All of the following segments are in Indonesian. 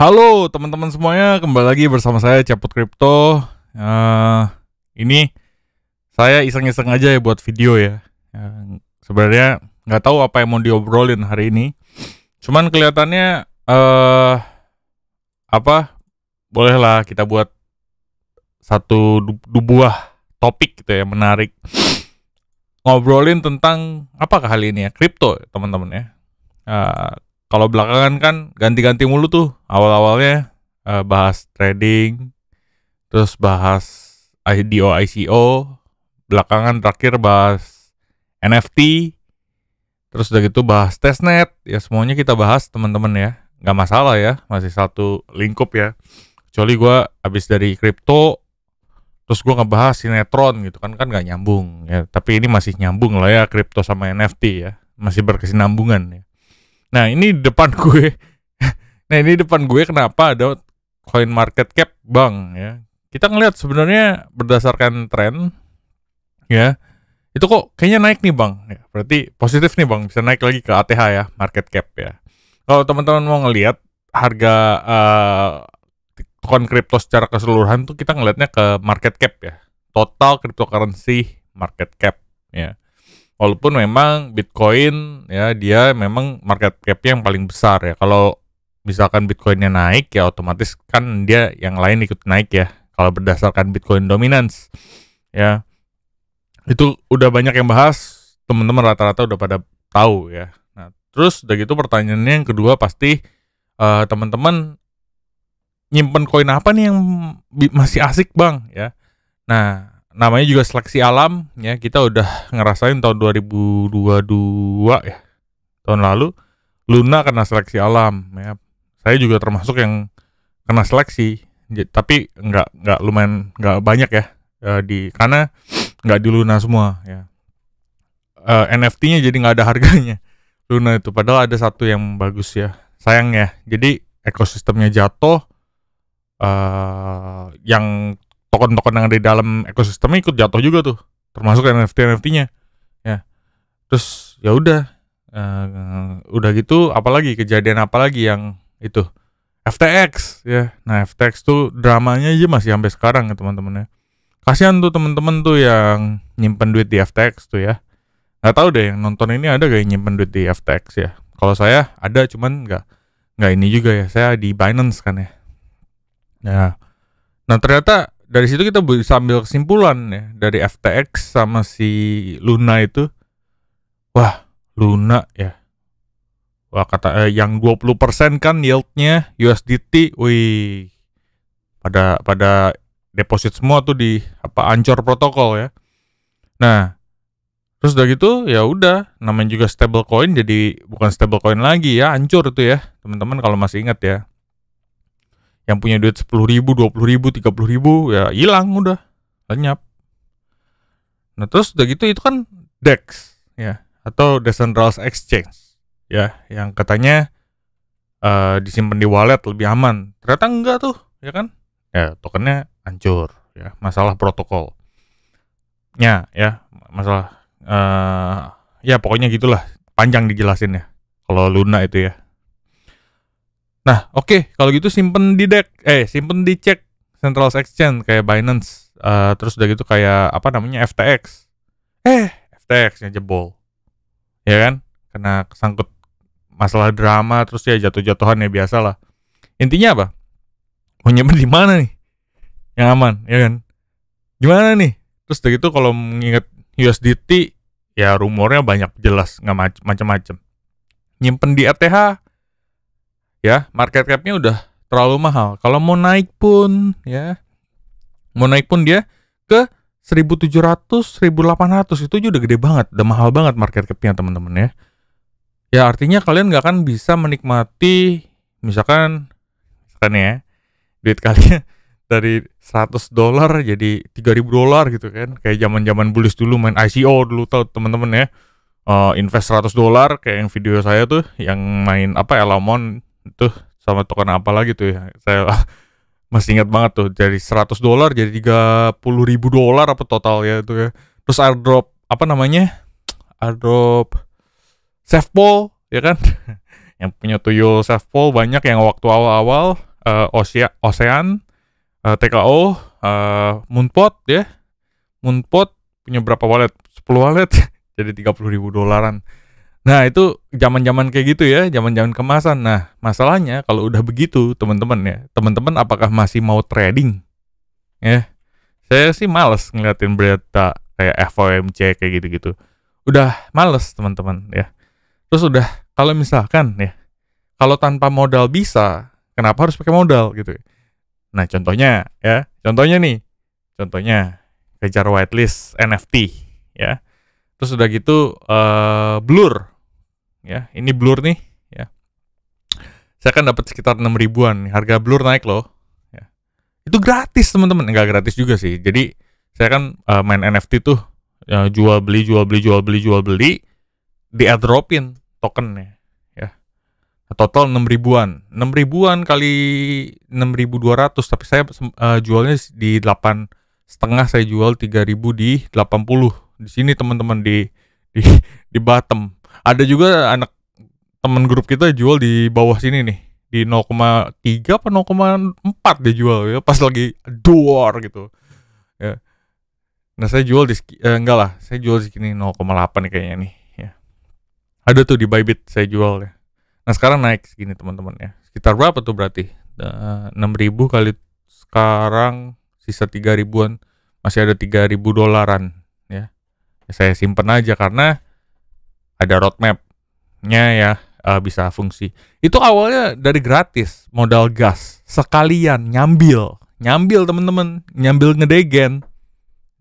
Halo teman-teman semuanya, kembali lagi bersama saya Caput Crypto. Uh, ini saya iseng-iseng aja ya buat video ya. Uh, Sebenarnya nggak tahu apa yang mau diobrolin hari ini. Cuman kelihatannya uh, apa bolehlah kita buat satu dua buah topik gitu ya menarik ngobrolin tentang apa kali ini ya kripto teman-teman ya. Uh, kalau belakangan kan ganti-ganti mulu tuh awal-awalnya uh, bahas trading, terus bahas IDO ICO, belakangan terakhir bahas NFT, terus udah gitu bahas testnet, ya semuanya kita bahas teman-teman ya, nggak masalah ya, masih satu lingkup ya. Kecuali gue abis dari kripto, terus gue ngebahas sinetron gitu kan kan nggak nyambung ya, tapi ini masih nyambung lah ya kripto sama NFT ya, masih berkesinambungan ya. Nah ini depan gue, nah ini depan gue kenapa ada coin market cap bang ya? Kita ngelihat sebenarnya berdasarkan tren ya itu kok kayaknya naik nih bang, ya, berarti positif nih bang bisa naik lagi ke ATH ya market cap ya. Kalau teman-teman mau ngelihat harga uh, crypto secara keseluruhan tuh kita ngelihatnya ke market cap ya total cryptocurrency market cap ya walaupun memang Bitcoin ya dia memang market cap yang paling besar ya. Kalau misalkan Bitcoinnya naik ya otomatis kan dia yang lain ikut naik ya. Kalau berdasarkan Bitcoin dominance ya itu udah banyak yang bahas teman-teman rata-rata udah pada tahu ya. Nah terus udah gitu pertanyaannya yang kedua pasti uh, teman-teman nyimpen koin apa nih yang masih asik bang ya. Nah namanya juga seleksi alam ya kita udah ngerasain tahun 2022 ya tahun lalu Luna kena seleksi alam ya saya juga termasuk yang kena seleksi tapi nggak nggak lumayan nggak banyak ya eh, di karena nggak di Luna semua ya uh, eh, NFT-nya jadi nggak ada harganya Luna itu padahal ada satu yang bagus ya sayang ya jadi ekosistemnya jatuh uh, yang token-token yang ada di dalam ekosistem ikut jatuh juga tuh termasuk NFT NFT-nya ya terus ya udah uh, udah gitu apalagi kejadian apalagi yang itu FTX ya nah FTX tuh dramanya aja masih sampai sekarang ya teman-teman ya kasihan tuh teman-teman tuh yang nyimpen duit di FTX tuh ya nggak tahu deh yang nonton ini ada gak yang nyimpen duit di FTX ya kalau saya ada cuman nggak nggak ini juga ya saya di Binance kan ya nah nah ternyata dari situ kita bisa ambil kesimpulan ya dari FTX sama si Luna itu wah Luna ya wah kata eh, yang 20% kan yieldnya USDT wih pada pada deposit semua tuh di apa ancor protokol ya nah terus udah gitu ya udah namanya juga stablecoin jadi bukan stablecoin lagi ya ancur itu ya teman-teman kalau masih ingat ya yang punya duit sepuluh ribu, dua puluh ribu, tiga puluh ribu ya hilang udah lenyap. Nah terus udah gitu itu kan DEX ya atau decentralized exchange ya yang katanya uh, disimpan di wallet lebih aman. Ternyata enggak tuh ya kan? Ya tokennya hancur ya masalah protokol. Ya ya masalah uh, ya pokoknya gitulah panjang dijelasin ya kalau Luna itu ya. Nah, oke, okay, kalau gitu simpen di deck, eh simpen di cek Central Exchange kayak Binance, uh, terus udah gitu kayak apa namanya FTX. Eh, FTX-nya jebol. Ya kan? Kena kesangkut masalah drama terus ya jatuh-jatuhan ya biasa lah. Intinya apa? Mau nyimpen di mana nih? Yang aman, ya kan? Gimana nih? Terus udah gitu kalau mengingat USDT ya rumornya banyak jelas nggak macam-macam. Nyimpen di ETH ya market capnya udah terlalu mahal. Kalau mau naik pun ya mau naik pun dia ke 1700, 1800 itu juga udah gede banget, udah mahal banget market capnya teman-teman ya. Ya artinya kalian nggak akan bisa menikmati misalkan misalkan ya duit kalian dari 100 dolar jadi 3000 dolar gitu kan kayak zaman-zaman bullish dulu main ICO dulu tau teman-teman ya uh, invest 100 dolar kayak yang video saya tuh yang main apa Elamon tuh sama token apa lagi tuh ya saya masih ingat banget tuh dari 100 dolar jadi 30 ribu dolar apa total ya itu ya terus airdrop apa namanya airdrop safe pool ya kan yang punya tuyul pool banyak yang waktu awal-awal uh, Osea Ocean uh, eh, TKO uh, eh, Moonpot ya Moonpot punya berapa wallet 10 wallet jadi 30 ribu dolaran Nah, itu zaman-zaman kayak gitu ya, zaman-zaman kemasan. Nah, masalahnya kalau udah begitu, teman-teman ya, teman-teman apakah masih mau trading? Ya. Saya sih males ngeliatin berita kayak FOMC kayak gitu-gitu. Udah males, teman-teman ya. Terus udah kalau misalkan ya, kalau tanpa modal bisa, kenapa harus pakai modal gitu Nah, contohnya ya, contohnya nih. Contohnya kejar whitelist NFT ya terus udah gitu uh, blur ya ini blur nih ya saya kan dapat sekitar enam ribuan harga blur naik loh ya. itu gratis teman-teman nggak gratis juga sih jadi saya kan uh, main NFT tuh uh, jual beli jual beli jual beli jual beli di airdropin tokennya ya total enam ribuan enam ribuan kali enam ribu dua ratus tapi saya uh, jualnya di delapan setengah saya jual tiga ribu di delapan puluh di sini teman-teman di di di bottom ada juga anak temen grup kita jual di bawah sini nih di 0,3 atau 0,4 dia jual ya pas lagi door gitu ya nah saya jual di eh, enggak lah saya jual di sini 0,8 kayaknya nih ya ada tuh di Bybit saya jual ya nah sekarang naik segini teman-teman ya sekitar berapa tuh berarti eh, enam ribu kali sekarang sisa tiga ribuan masih ada tiga ribu dolaran ya. ya saya simpen aja karena ada roadmapnya ya uh, bisa fungsi. Itu awalnya dari gratis, modal gas, sekalian nyambil, nyambil temen-temen, nyambil ngedegen,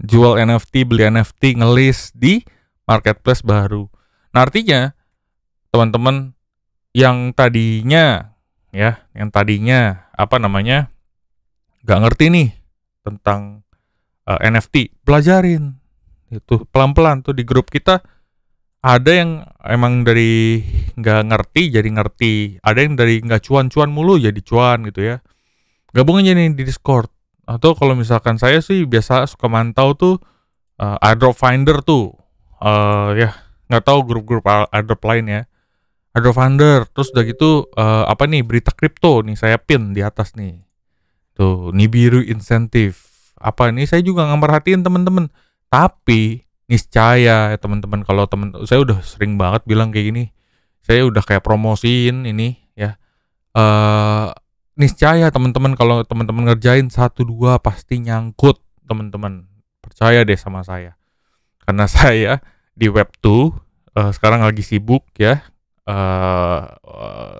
jual NFT, beli NFT, ngelis di marketplace baru. Nah artinya teman-teman yang tadinya ya, yang tadinya apa namanya nggak ngerti nih tentang uh, eh, NFT, pelajarin itu pelan-pelan tuh di grup kita ada yang emang dari nggak ngerti jadi ngerti ada yang dari nggak cuan-cuan mulu jadi cuan gitu ya gabung aja nih di Discord atau kalau misalkan saya sih biasa suka mantau tuh uh, airdrop finder tuh uh, ya nggak tahu grup-grup airdrop lain ya airdrop finder terus udah gitu uh, apa nih berita kripto nih saya pin di atas nih tuh nibiru insentif apa nih saya juga nggak merhatiin temen-temen tapi niscaya ya teman-teman kalau teman saya udah sering banget bilang kayak gini saya udah kayak promosiin ini ya uh, niscaya teman-teman kalau teman-teman ngerjain satu dua pasti nyangkut teman-teman percaya deh sama saya karena saya di web 2 uh, eh, sekarang lagi sibuk ya uh,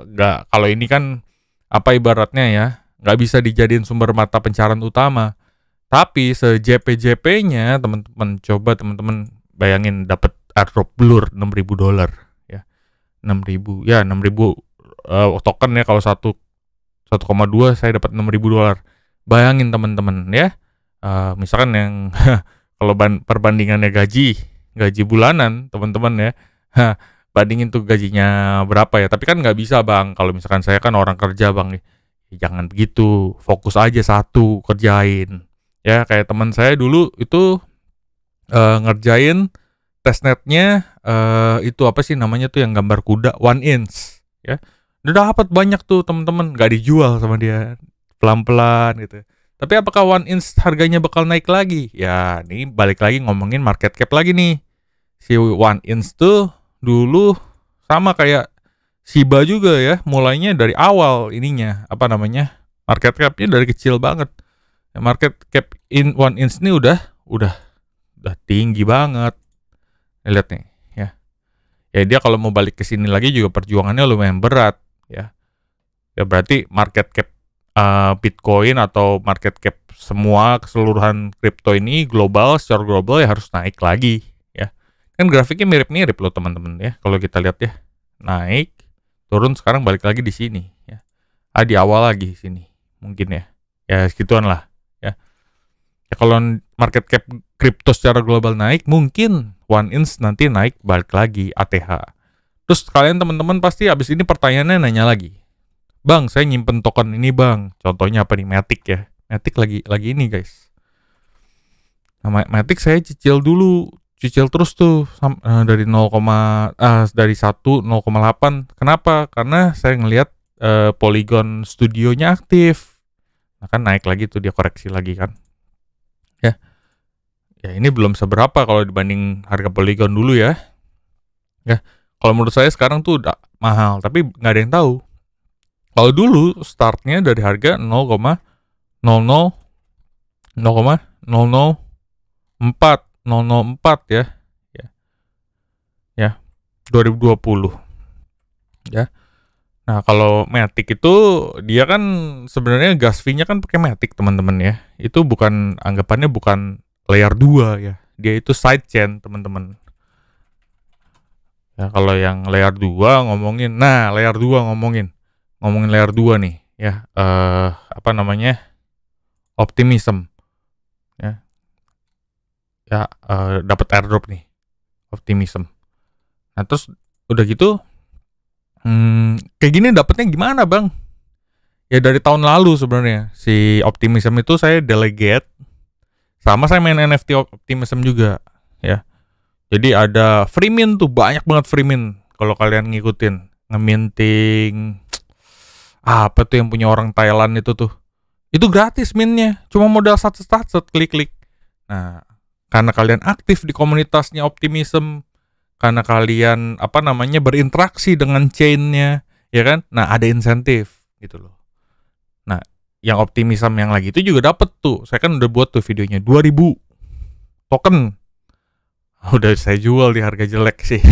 nggak kalau ini kan apa ibaratnya ya nggak bisa dijadiin sumber mata pencarian utama tapi se-JP-JP-nya teman-teman coba teman-teman bayangin dapat airdrop blur 6000 dolar ya. 6000 ya 6000 uh, eh, token ya kalau satu 1,2 saya dapat 6000 dolar. Bayangin teman-teman ya. Uh, misalkan yang kalau perbandingannya gaji, gaji bulanan teman-teman ya. bandingin tuh gajinya berapa ya. Tapi kan nggak bisa bang, kalau misalkan saya kan orang kerja bang, ya. jangan begitu, fokus aja satu kerjain ya kayak teman saya dulu itu uh, ngerjain testnetnya uh, itu apa sih namanya tuh yang gambar kuda one inch ya udah dapat banyak tuh teman-teman nggak dijual sama dia pelan-pelan gitu tapi apakah one inch harganya bakal naik lagi ya ini balik lagi ngomongin market cap lagi nih si one inch tuh dulu sama kayak Shiba juga ya mulainya dari awal ininya apa namanya market capnya dari kecil banget market cap in one inch ini udah udah udah tinggi banget lihat nih ya ya dia kalau mau balik ke sini lagi juga perjuangannya lumayan berat ya ya berarti market cap eh, Bitcoin atau market cap semua keseluruhan crypto ini global secara global ya harus naik lagi ya kan grafiknya mirip-mirip loh teman-teman ya kalau kita lihat ya naik turun sekarang balik lagi di sini ya ah di awal lagi sini mungkin ya ya segituan lah Ya, kalau market cap kripto secara global naik, mungkin One Inch nanti naik balik lagi ATH. Terus kalian teman-teman pasti abis ini pertanyaannya nanya lagi. Bang, saya nyimpen token ini bang. Contohnya apa nih? Matic ya. Matic lagi lagi ini guys. Nah, Matic saya cicil dulu. Cicil terus tuh eh, dari 0, ah, eh, dari 1 0,8. Kenapa? Karena saya ngelihat eh, Polygon studionya aktif. Nah, kan naik lagi tuh dia koreksi lagi kan ya ini belum seberapa kalau dibanding harga Polygon dulu ya. Ya, kalau menurut saya sekarang tuh udah mahal, tapi nggak ada yang tahu. Kalau dulu startnya dari harga 0,00 0,004 004 ya. Ya. Ya, 2020. Ya. Nah, kalau Matic itu dia kan sebenarnya gas fee-nya kan pakai Matic, teman-teman ya. Itu bukan anggapannya bukan layer 2 ya. Dia itu side chain teman-teman. Ya, kalau yang layer 2 ngomongin, nah layer 2 ngomongin. Ngomongin layer 2 nih, ya. Eh uh, apa namanya? Optimism. Ya. Ya, uh, eh, dapat airdrop nih. Optimism. Nah, terus udah gitu hmm, kayak gini dapetnya gimana, Bang? Ya dari tahun lalu sebenarnya si Optimism itu saya delegate sama saya main NFT optimism juga ya. Jadi ada free mint tuh banyak banget free mint kalau kalian ngikutin ngeminting apa tuh yang punya orang Thailand itu tuh. Itu gratis minnya cuma modal satu satu klik-klik. Nah, karena kalian aktif di komunitasnya optimism, karena kalian apa namanya berinteraksi dengan chainnya, ya kan? Nah, ada insentif gitu loh yang optimism yang lagi itu juga dapet tuh. Saya kan udah buat tuh videonya 2000 token. Udah saya jual di harga jelek sih.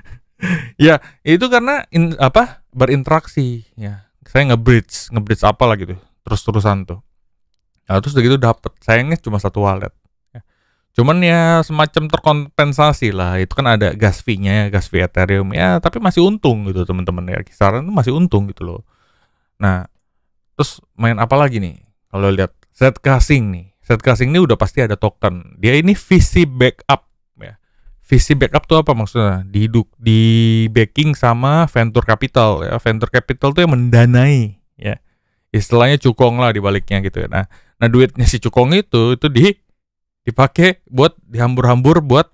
ya, itu karena in, apa? berinteraksi ya. Saya ngebridge ngebridge nge-bridge apalah gitu. Terus-terusan tuh. Nah, terus udah gitu dapat. Sayangnya cuma satu wallet. Ya, cuman ya semacam terkompensasi lah. Itu kan ada gas fee-nya, gas fee Ethereum. Ya, tapi masih untung gitu teman-teman ya. Kisaran itu masih untung gitu loh. Nah, Terus main apa lagi nih? Kalau lihat set casing nih. Set casing ini udah pasti ada token. Dia ini visi backup ya. Visi backup tuh apa maksudnya? Di di backing sama venture capital ya. Venture capital tuh yang mendanai ya. Istilahnya cukong lah dibaliknya gitu ya. Nah, nah duitnya si cukong itu itu di dipakai buat dihambur-hambur buat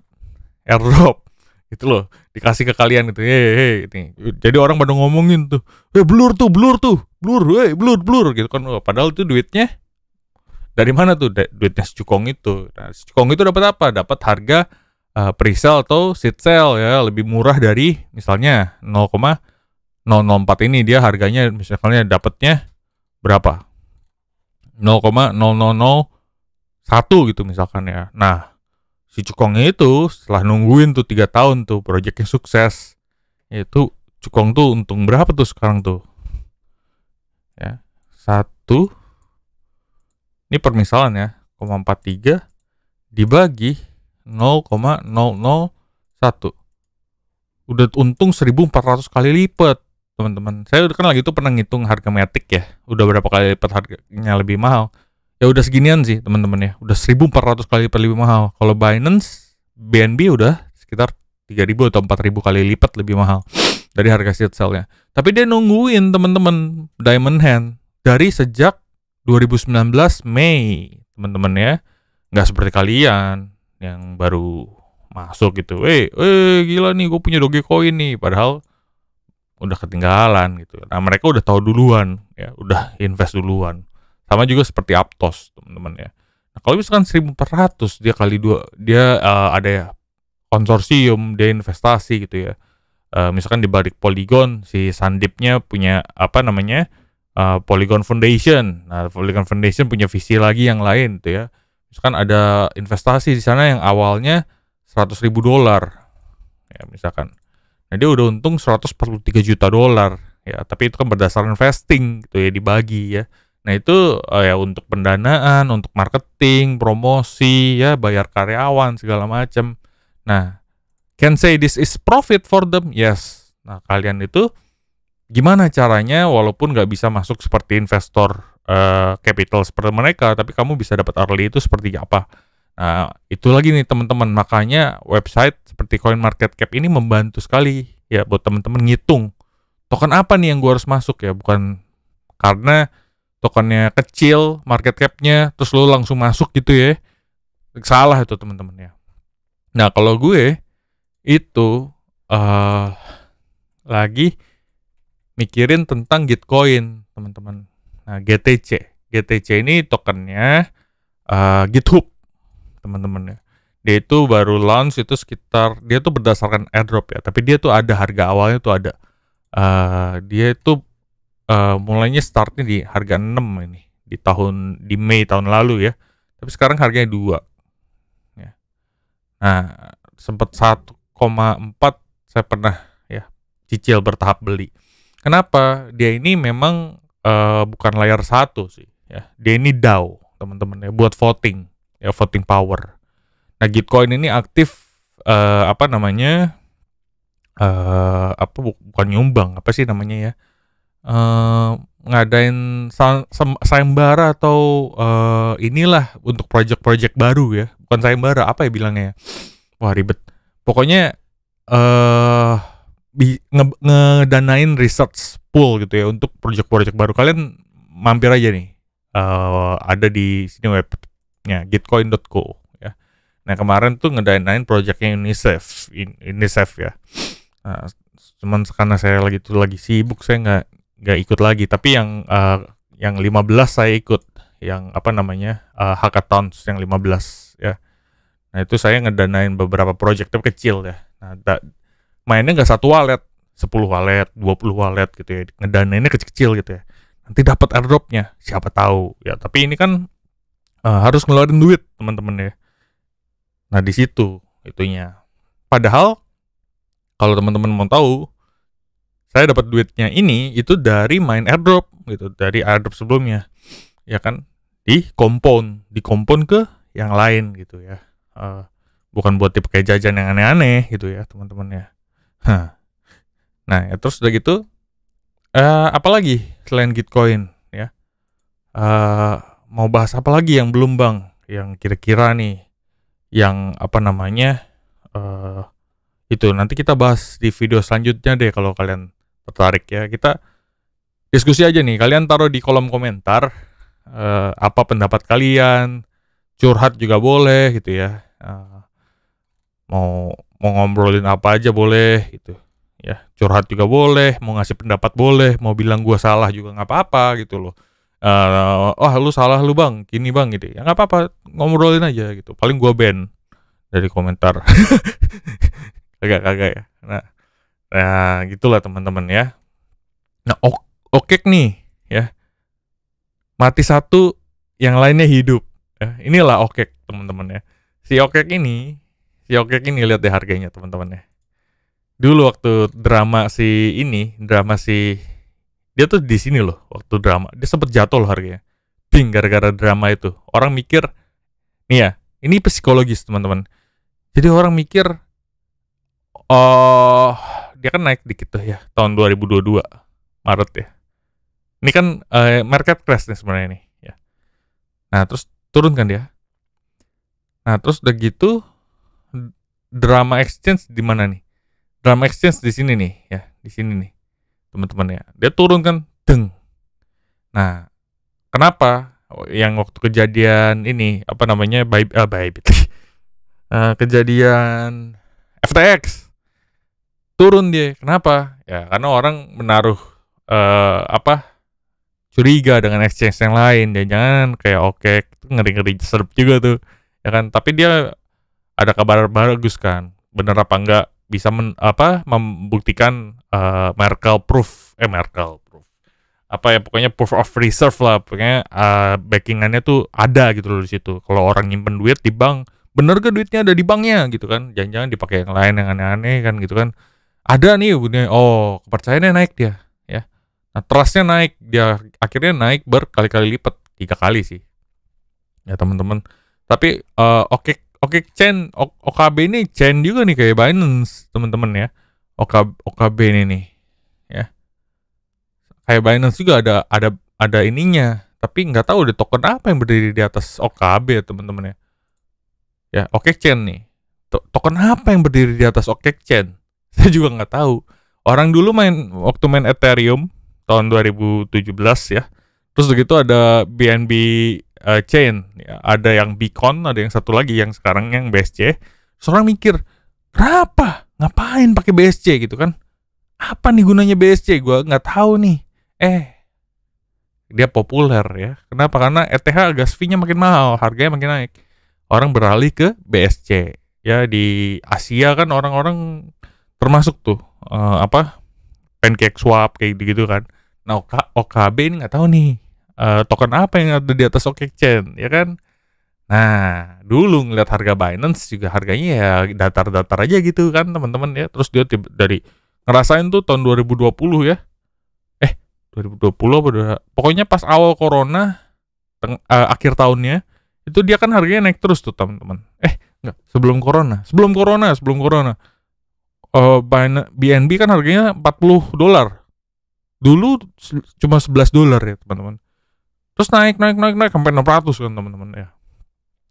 airdrop gitu loh dikasih ke kalian gitu hey, hey, ini jadi orang pada ngomongin tuh eh hey, blur tuh blur tuh blur hey, eh, blur blur gitu kan oh, padahal tuh duitnya dari mana tuh duitnya si itu nah, si cukong itu dapat apa dapat harga uh, pre-sale atau seed sale ya lebih murah dari misalnya 0,004 ini dia harganya misalnya dapatnya berapa 0,0001 gitu misalkan ya nah si Cukong itu setelah nungguin tuh tiga tahun tuh proyeknya sukses itu Cukong tuh untung berapa tuh sekarang tuh ya satu ini permisalan ya 0,43 dibagi 0,001 udah untung 1400 kali lipat teman-teman saya kan lagi itu pernah ngitung harga metik ya udah berapa kali lipat harganya lebih mahal ya udah seginian sih teman-teman ya udah 1400 kali lipat lebih mahal kalau Binance BNB udah sekitar 3000 atau 4000 kali lipat lebih mahal dari harga seed sale-nya tapi dia nungguin teman-teman Diamond Hand dari sejak 2019 Mei teman-teman ya nggak seperti kalian yang baru masuk gitu eh eh gila nih gue punya Dogecoin nih padahal udah ketinggalan gitu nah mereka udah tahu duluan ya udah invest duluan sama juga seperti Aptos, teman-teman ya. Nah, kalau misalkan 1400 dia kali dua dia uh, ada ya konsorsium, dia investasi gitu ya. Uh, misalkan di balik Polygon si Sandipnya punya apa namanya? Uh, Polygon Foundation. Nah, Polygon Foundation punya visi lagi yang lain tuh ya. Misalkan ada investasi di sana yang awalnya 100 ribu dolar. Ya, misalkan. Nah, dia udah untung 143 juta dolar ya, tapi itu kan berdasarkan investing gitu ya dibagi ya. Nah itu uh, ya untuk pendanaan, untuk marketing, promosi, ya bayar karyawan segala macam. Nah, can say this is profit for them, yes. Nah kalian itu gimana caranya walaupun nggak bisa masuk seperti investor uh, capital seperti mereka, tapi kamu bisa dapat early itu seperti apa? Nah itu lagi nih teman-teman, makanya website seperti Coin Market Cap ini membantu sekali ya buat teman-teman ngitung token apa nih yang gua harus masuk ya, bukan karena tokennya kecil, market capnya, terus lo langsung masuk gitu ya. Salah itu teman-teman ya. Nah kalau gue itu uh, lagi mikirin tentang Gitcoin teman-teman. Nah GTC, GTC ini tokennya uh, GitHub teman-teman ya. Dia itu baru launch itu sekitar dia itu berdasarkan airdrop ya, tapi dia tuh ada harga awalnya tuh ada. Uh, dia itu uh, mulainya startnya di harga 6 ini di tahun di Mei tahun lalu ya tapi sekarang harganya dua ya. nah sempat 1,4 saya pernah ya cicil bertahap beli kenapa dia ini memang uh, bukan layar satu sih ya dia ini DAO teman-teman ya buat voting ya voting power nah Gitcoin ini aktif uh, apa namanya uh, apa bukan nyumbang apa sih namanya ya uh, ngadain sayembara atau uh, inilah untuk project-project baru ya. Bukan sayembara, apa ya bilangnya ya? Wah, ribet. Pokoknya eh uh, nge- ngedanain research pool gitu ya untuk project-project baru. Kalian mampir aja nih. Uh, ada di sini webnya gitcoin.co ya. Nah, kemarin tuh ngedanain projectnya UNICEF, UNICEF ya. Nah, cuman karena saya lagi itu lagi sibuk saya nggak nggak ikut lagi tapi yang uh, yang 15 saya ikut yang apa namanya uh, hackathons yang 15 ya nah itu saya ngedanain beberapa project tapi kecil ya nah da, mainnya nggak satu wallet 10 wallet 20 wallet gitu ya ngedanainnya kecil-kecil gitu ya nanti dapat airdropnya siapa tahu ya tapi ini kan uh, harus ngeluarin duit teman-teman ya nah di situ itunya padahal kalau teman-teman mau tahu saya dapat duitnya ini itu dari main airdrop gitu dari airdrop sebelumnya ya kan di compound di compound ke yang lain gitu ya uh, bukan buat dipakai jajan yang aneh-aneh gitu ya teman-teman ya huh. nah ya terus udah gitu uh, eh, apalagi selain gitcoin ya uh, mau bahas apa lagi yang belum bang yang kira-kira nih yang apa namanya uh, itu nanti kita bahas di video selanjutnya deh kalau kalian tertarik ya kita diskusi aja nih kalian taruh di kolom komentar uh, apa pendapat kalian curhat juga boleh gitu ya uh, mau mau ngobrolin apa aja boleh gitu ya curhat juga boleh mau ngasih pendapat boleh mau bilang gua salah juga nggak apa-apa gitu loh uh, oh lu salah lu bang kini bang gitu ya nggak apa-apa ngobrolin aja gitu paling gua ban dari komentar kagak kagak ya nah Nah, gitulah teman-teman ya. Nah, ok okek nih ya. Mati satu, yang lainnya hidup. Ya, inilah okek teman-teman ya. Si okek ini, si okek ini lihat deh harganya teman-teman ya. Dulu waktu drama si ini, drama si dia tuh di sini loh waktu drama. Dia sempet jatuh loh harganya. Ping gara-gara drama itu. Orang mikir nih ya, ini psikologis teman-teman. Jadi orang mikir oh dia kan naik dikit tuh ya tahun 2022 Maret ya. Ini kan uh, market crash nih sebenarnya nih ya. Nah, terus turun kan dia. Nah, terus udah gitu drama exchange di mana nih? Drama exchange di sini nih ya, di sini nih. Teman-teman ya. Dia turun kan deng. Nah, kenapa yang waktu kejadian ini apa namanya baik uh, baik uh, kejadian FTX turun dia. Kenapa? Ya karena orang menaruh uh, apa curiga dengan exchange yang lain. Dan jangan kayak oke okay, ngeri-ngeri serup juga tuh. Ya kan? Tapi dia ada kabar bagus kan. Bener apa enggak bisa men, apa membuktikan uh, Merkel proof eh Merkel proof apa ya pokoknya proof of reserve lah pokoknya uh, backingannya tuh ada gitu loh di situ kalau orang nyimpen duit di bank bener ke duitnya ada di banknya gitu kan jangan-jangan dipakai yang lain yang aneh-aneh kan gitu kan ada nih bunyi oh kepercayaannya naik dia ya nah trustnya naik dia akhirnya naik berkali-kali lipat tiga kali sih ya teman-teman tapi uh, eh, oke okay, oke okay chain o, OKB ini chain juga nih kayak Binance teman-teman ya OKB, OKB ini nih ya kayak Binance juga ada ada ada ininya tapi nggak tahu deh token apa yang berdiri di atas OKB ya teman-teman ya ya oke chain nih token apa yang berdiri di atas chain? Saya juga nggak tahu. Orang dulu main waktu main Ethereum tahun 2017 ya. Terus begitu ada BNB uh, eh, chain, ya, ada yang Beacon, ada yang satu lagi yang sekarang yang BSC. Seorang mikir, kenapa? Ngapain pakai BSC gitu kan? Apa nih gunanya BSC? Gua nggak tahu nih. Eh, dia populer ya. Kenapa? Karena ETH gas fee-nya makin mahal, harganya makin naik. Orang beralih ke BSC. Ya di Asia kan orang-orang termasuk tuh uh, apa pancake swap kayak gitu, kan nah OK, OKB ini nggak tahu nih uh, token apa yang ada di atas OKX chain ya kan nah dulu ngeliat harga Binance juga harganya ya datar-datar aja gitu kan teman-teman ya terus dia tiba, dari ngerasain tuh tahun 2020 ya eh 2020 apa pokoknya pas awal corona teng, uh, akhir tahunnya itu dia kan harganya naik terus tuh teman-teman eh nggak sebelum corona sebelum corona sebelum corona uh, eh, BNB kan harganya 40 dolar. Dulu cuma 11 dolar ya teman-teman. Terus naik naik naik naik sampai 600 kan teman-teman ya.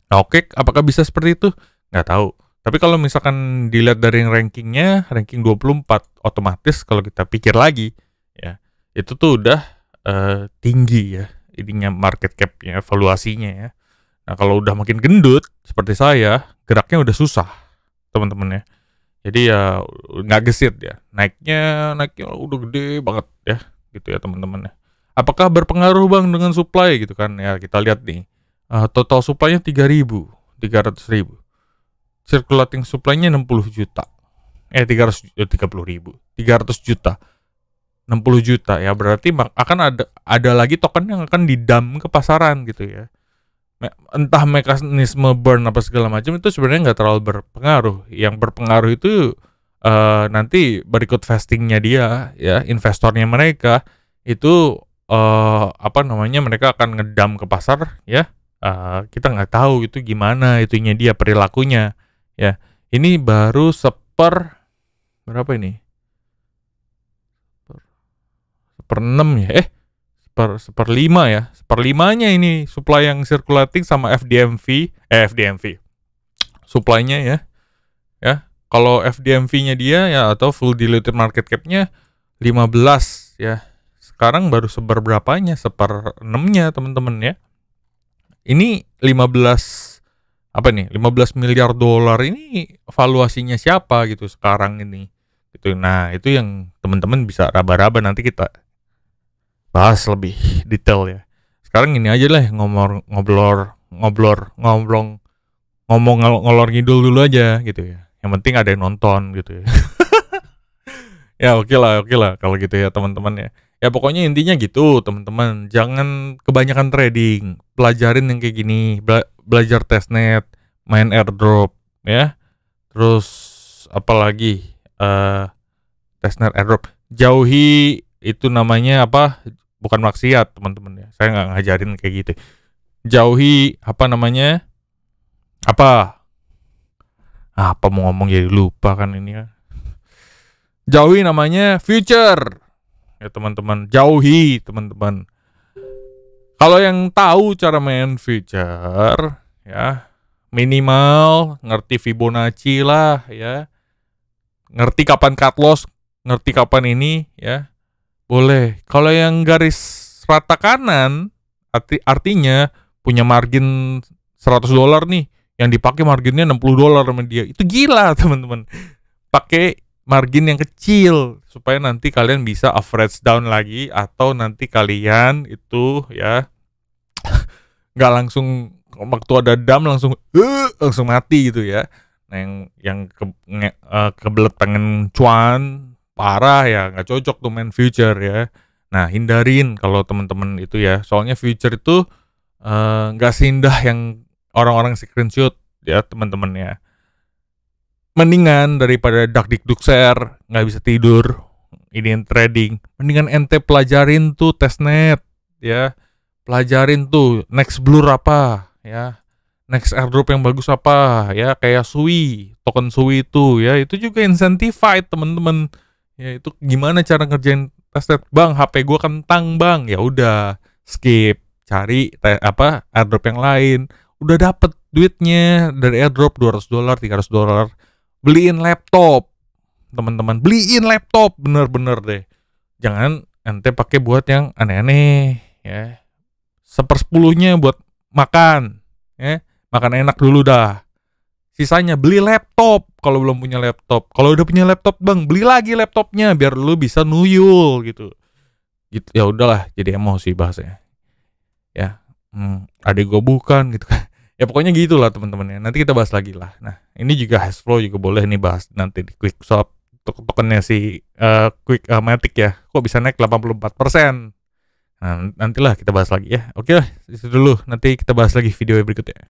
Nah, Oke, apakah bisa seperti itu? Nggak tahu. Tapi kalau misalkan dilihat dari rankingnya, ranking 24 otomatis kalau kita pikir lagi ya, itu tuh udah uh, tinggi ya ininya market capnya, nya evaluasinya ya. Nah, kalau udah makin gendut seperti saya, geraknya udah susah, teman-teman ya jadi ya nggak gesit ya naiknya naiknya udah gede banget ya gitu ya teman-teman ya apakah berpengaruh bang dengan supply gitu kan ya kita lihat nih uh, total supply-nya 3000 ratus ribu circulating supply-nya 60 juta eh 300 eh, puluh ribu 300 juta 60 juta ya berarti akan ada ada lagi token yang akan didam ke pasaran gitu ya entah mekanisme burn apa segala macam itu sebenarnya nggak terlalu berpengaruh. Yang berpengaruh itu uh, nanti berikut vestingnya dia, ya investornya mereka itu uh, apa namanya mereka akan ngedam ke pasar, ya uh, kita nggak tahu itu gimana itunya dia perilakunya, ya ini baru seper berapa ini? Seper enam ya? Eh seper lima ya limanya ini supply yang circulating sama FDMV eh FDMV supply-nya ya ya kalau FDMV-nya dia ya atau full diluted market cap-nya 15 ya sekarang baru seberberapanya seper enamnya teman-teman ya ini 15 apa nih 15 miliar dolar ini valuasinya siapa gitu sekarang ini gitu nah itu yang teman-teman bisa raba-raba nanti kita bahas lebih detail ya. Sekarang ini aja lah ngomor ngoblor ngoblor ngomblong ngomong ngolor ngidul dulu aja gitu ya. Yang penting ada yang nonton gitu ya. ya oke okay lah oke okay lah kalau gitu ya teman-teman ya. Ya pokoknya intinya gitu teman-teman. Jangan kebanyakan trading. Pelajarin yang kayak gini. Bela belajar testnet, main airdrop ya. Terus apalagi uh, eh, testnet airdrop. Jauhi itu namanya apa bukan maksiat teman-teman ya saya nggak ngajarin kayak gitu jauhi apa namanya apa apa mau ngomong jadi lupa kan ini ya. jauhi namanya future ya teman-teman jauhi teman-teman kalau yang tahu cara main future ya minimal ngerti Fibonacci lah ya ngerti kapan cut loss ngerti kapan ini ya boleh. Kalau yang garis rata kanan arti artinya punya margin 100 dolar nih yang dipakai marginnya 60 dolar sama dia. Itu gila, teman-teman. Pakai margin yang kecil supaya nanti kalian bisa average down lagi atau nanti kalian itu ya nggak langsung waktu ada dam langsung uh, langsung mati gitu ya. Nah, yang yang ke, nge, uh, eh, kebelet pengen cuan parah ya nggak cocok tuh main future ya. Nah hindarin kalau teman-teman itu ya. Soalnya future itu eh, nggak uh, seindah yang orang-orang screenshot ya teman-teman ya. Mendingan daripada dak dik share nggak bisa tidur ini trading. Mendingan ente pelajarin tuh testnet ya. Pelajarin tuh next blur apa ya next airdrop yang bagus apa ya kayak Sui token Sui itu ya itu juga incentivized teman-teman ya itu gimana cara ngerjain tes tab bang HP gue kentang bang ya udah skip cari apa airdrop yang lain udah dapet duitnya dari airdrop 200 dolar 300 dolar beliin laptop teman-teman beliin laptop bener-bener deh jangan ente pakai buat yang aneh-aneh ya sepersepuluhnya buat makan ya makan enak dulu dah sisanya beli laptop kalau belum punya laptop kalau udah punya laptop bang beli lagi laptopnya biar lu bisa nuyul gitu gitu ya udahlah jadi emosi bahasanya ya hmm, adik gue bukan gitu kan ya pokoknya gitulah teman-teman ya nanti kita bahas lagi lah nah ini juga hash juga boleh nih bahas nanti di quick shop tokennya si uh, quick uh, matic ya kok bisa naik 84 persen nah nantilah kita bahas lagi ya oke lah itu dulu nanti kita bahas lagi video berikutnya